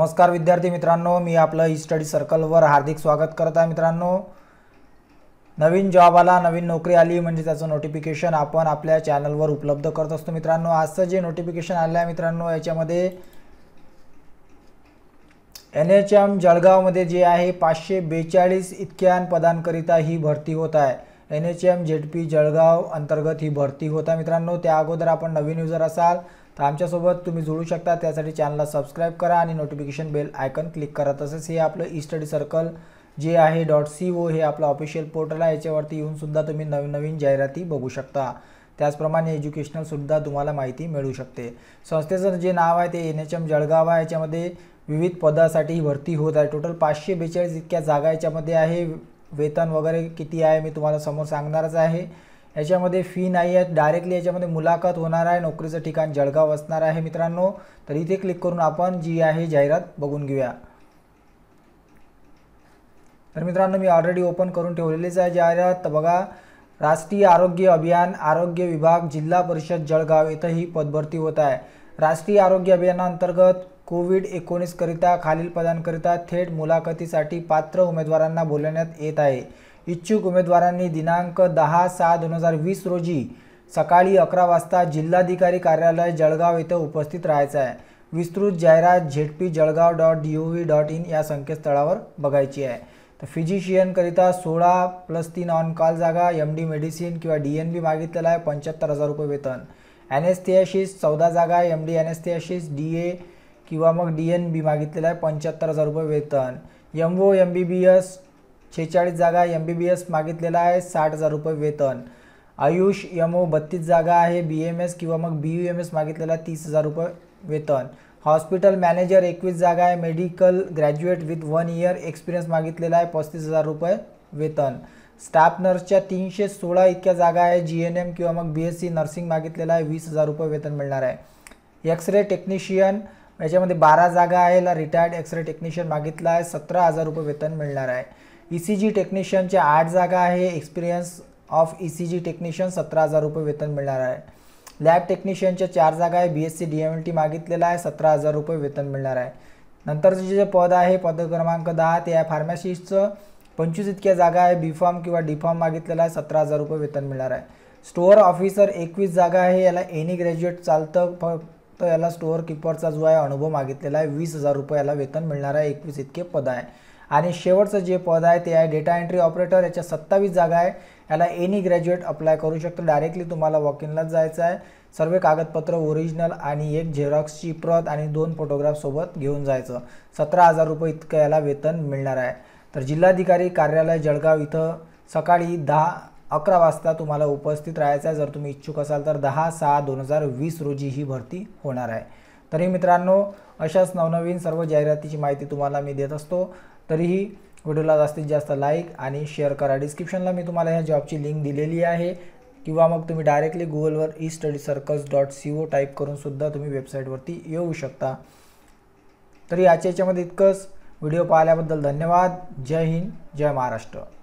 नमस्कार विद्यार्थी मित्रांनो मी आपलं ई स्टडी सर्कलवर हार्दिक स्वागत करत आहे मित्रांनो नवीन जॉब आला नवीन नोकरी आली म्हणजे त्याचं नोटिफिकेशन आपण आपल्या चॅनलवर उपलब्ध करत असतो मित्रांनो आजचं जे नोटिफिकेशन आलं आहे मित्रांनो याच्यामध्ये एन एच एम जळगावमध्ये जे आहे पाचशे बेचाळीस इतक्या पदांकरिता ही भरती होत आहे N H M Z P Jalgaon अंतर्गत ही भरती होता मित्रांनो त्या अगोदर आपण नवीन युजर असाल तर आमच्यासोबत तुम्ही जुळू शकता त्यासाठी चॅनलला सबस्क्राईब करा आणि नोटिफिकेशन बेल आयकन क्लिक करा तसेच हे आपलं ई स्टडी सर्कल जे आहे डॉट सी ओ हे आपलं ऑफिशियल पोर्टल आहे याच्यावरती येऊनसुद्धा तुम्ही नवीन नवीन जाहिराती बघू शकता त्याचप्रमाणे एज्युकेशनलसुद्धा तुम्हाला माहिती मिळू शकते संस्थेचं जे नाव आहे ते एन एच एम जळगाव आहे याच्यामध्ये विविध पदासाठी भरती होत आहे टोटल पाचशे बेचाळीस इतक्या जागा याच्यामध्ये आहे वेतन वगैरे किती आहे मी तुम्हाला समोर सांगणारच आहे याच्यामध्ये फी नाही आहे डायरेक्टली याच्यामध्ये मुलाखत होणार आहे नोकरीचं ठिकाण जळगाव असणार आहे मित्रांनो तर इथे क्लिक करून आपण जी आहे जाहिरात बघून घेऊया तर मित्रांनो मी ऑलरेडी ओपन करून ठेवलेलीच आहे जाहिरात तर बघा राष्ट्रीय आरोग्य अभियान आरोग्य विभाग जिल्हा परिषद जळगाव इथं ही पदभरती होत आहे राष्ट्रीय आरोग्य अभियानाअंतर्गत कोविड एकोणीसकरिता पदांकरिता थेट मुलाखतीसाठी पात्र उमेदवारांना बोलवण्यात येत आहे इच्छुक उमेदवारांनी दिनांक दहा सहा दोन हजार वीस रोजी सकाळी अकरा वाजता जिल्हाधिकारी कार्यालय जळगाव येथे उपस्थित राहायचं आहे विस्तृत जाहिरात ZP Jalgaon dot D O V dot in या संकेतस्थळावर बघायची आहे तर फिजिशियनकरिता सोळा प्लस तीन ऑन कॉल जागा एम डी मेडिसिन किंवा डी एन बी मागितलेला आहे पंच्याहत्तर हजार रुपये वेतन ॲनेस्थियाशीस चौदा जागा एम डी ॲनेस्थियाशीस डी ए किंवा मग डी एन बी मागितलेला आहे पंच्याहत्तर हजार रुपये वेतन M O M B B S छेचाळीस जागा एम बी बी एस मागितलेला आहे साठ हजार रुपये वेतन आयुष एम ओ बत्तीस जागा आहे बी एम एस किंवा मग बी यू एम एस मागितलेला आहे तीस हजार रुपये वेतन हॉस्पिटल मॅनेजर एकवीस जागा आहे medical graduate with one year experience मागितलेला आहे पस्तीस हजार रुपये वेतन स्टाफ नर्सच्या तीनशे सोळा इतक्या जागा आहे जी एन एम किंवा मग बी एस सी नर्सिंग मागितलेला आहे वीस हजार रुपये वेतन मिळणार आहे एक्स रे टेक्निशियन याच्यामध्ये बारा जागा आहे रिटायर्ड एक्सरे टेक्निशियन मागितला आहे सतरा हजार रुपये वेतन मिळणार आहे ई सी जी टेक्निशियनच्या आठ जागा आहे experience of E C G technician सतरा हजार रुपये वेतन मिळणार आहे लॅब टेक्निशियनच्या चार जागा आहे B S C D M L T मागितलेला आहे सतरा हजार रुपये वेतन मिळणार आहे नंतरचे जे पद आहे पद क्रमांक दहा ते आहे फार्मासिस्टचं पंचवीस इतक्या जागा आहे बी फॉर्म किंवा डी फॉर्म मागितलेला आहे सतरा हजार रुपये वेतन मिळणार आहे स्टोअर ऑफिसर एकवीस जागा आहे याला एनी ग्रॅज्युएट चालतं फ तर याला स्टोअर किपरचा जो आहे अनुभव मागितलेला आहे वीस हजार रुपये याला वेतन मिळणार आहे एकवीस इतके पद आहे आणि शेवटचं जे पद आहे ते आहे डेटा एंट्री ऑपरेटर याच्या सत्तावीस जागा आहे याला एनी ग्रॅज्युएट अप्लाय करू शकतो डायरेक्टली तुम्हाला वॉक इनलाच जायचं आहे सर्व कागदपत्र ओरिजिनल आणि एक झेरॉक्सची प्रत आणि दोन फोटोग्राफसोबत घेऊन जायचं सतरा हजार रुपये इतकं याला वेतन मिळणार आहे तर जिल्हाधिकारी कार्यालय जळगाव इथं सकाळी दहा अकरा वाजता तुम्हाला उपस्थित राहायचं आहे जर तुम्ही इच्छुक असाल तर दहा सहा दोन हजार वीस रोजी ही भरती होणार आहे तरी मित्रांनो अशाच नवनवीन सर्व जाहिरातीची माहिती तुम्हाला मी देत असतो तरीही व्हिडिओला जास्तीत जास्त लाईक आणि शेअर करा डिस्क्रिप्शनला मी तुम्हाला ह्या जॉबची लिंक दिलेली आहे किंवा मग तुम्ही डायरेक्टली गुगलवर E study circles dot C O type करूनसुद्धा तुम्ही वेबसाईटवरती येऊ शकता तरी आजच्या याच्यामध्ये इतकंच व्हिडिओ पाहिल्याबद्दल धन्यवाद जय हिंद जय महाराष्ट्र